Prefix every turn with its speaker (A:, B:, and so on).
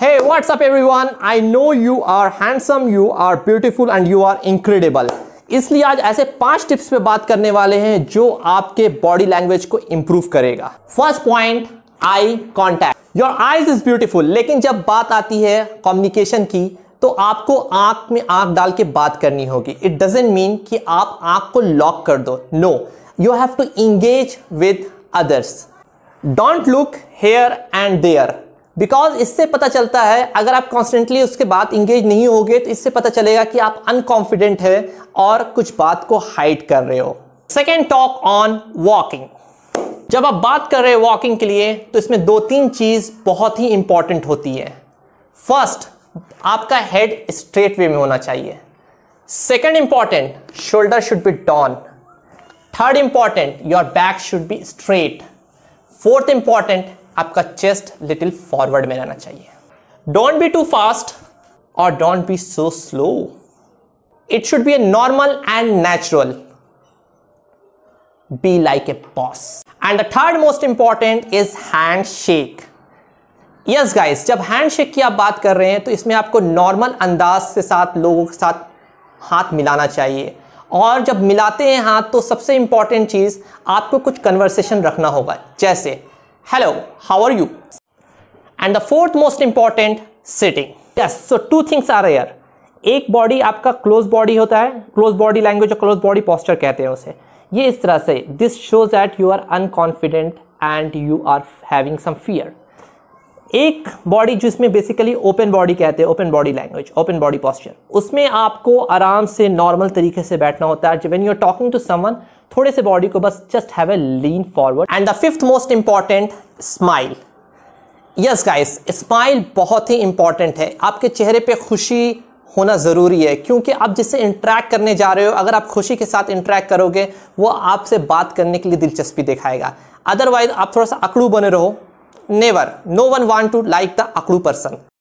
A: Hey, what's up everyone? I know you are handsome, you are beautiful and you are incredible. इसलिए आज ऐसे पांच tips पे बात करने वाले हैं जो आपके बॉडी लैंग्वेज को इंप्रूव करेगा first point eye contact your eyes is beautiful लेकिन जब बात आती है कम्युनिकेशन की तो आपको आंख में आंख डाल के बात करनी होगी इट डजेंट मीन कि आप आंख को लॉक कर दो no you have to engage with others don't look here and there because इससे पता चलता है अगर आप कॉन्स्टेंटली उसके बाद इंगेज नहीं होगे तो इससे पता चलेगा कि आप अनकॉन्फिडेंट है और कुछ बात को हाइड कर रहे हो सेकेंड टॉक ऑन वॉकिंग जब आप बात कर रहे हो वॉकिंग के लिए तो इसमें दो तीन चीज़ बहुत ही इंपॉर्टेंट होती है फर्स्ट आपका हेड स्ट्रेट वे में होना चाहिए second important shoulder should be down third important your back should be straight fourth important आपका चेस्ट लिटिल फॉरवर्ड में रहना चाहिए डोंट बी टू फास्ट और don't be so slow it should be a normal and natural be like a boss. And third most important is hand shake yes guys जब shake की आप बात कर रहे हैं तो इसमें आपको नॉर्मल अंदाज से साथ लोगों के साथ हाथ मिलाना चाहिए और जब मिलाते हैं हाथ तो सबसे इंपॉर्टेंट चीज़ आपको कुछ कन्वर्सेशन रखना होगा जैसे hello how are you and the fourth most important sitting yes so two things are here एक बॉडी आपका क्लोज बॉडी होता है क्लोज बॉडी लैंग्वेज और क्लोज बॉडी पॉस्चर कहते हैं उसे ये इस तरह से this shows that you are unconfident and you are having some fear एक बॉडी जिसमें बेसिकली ओपन बॉडी कहते हैं open body language open body posture उसमें आपको आराम से नॉर्मल तरीके से बैठना होता है when you are talking to someone थोड़े से बॉडी को बस just have a lean forward and the fifth most important smile yes guys smile बहुत ही इंपॉर्टेंट है आपके चेहरे पे खुशी होना ज़रूरी है क्योंकि आप जिससे इंटरेक्ट करने जा रहे हो अगर आप खुशी के साथ इंटरेक्ट करोगे वो आपसे बात करने के लिए दिलचस्पी दिखाएगा अदरवाइज आप थोड़ा सा अकड़ू बने रहो never no one want to like the अकड़ू पर्सन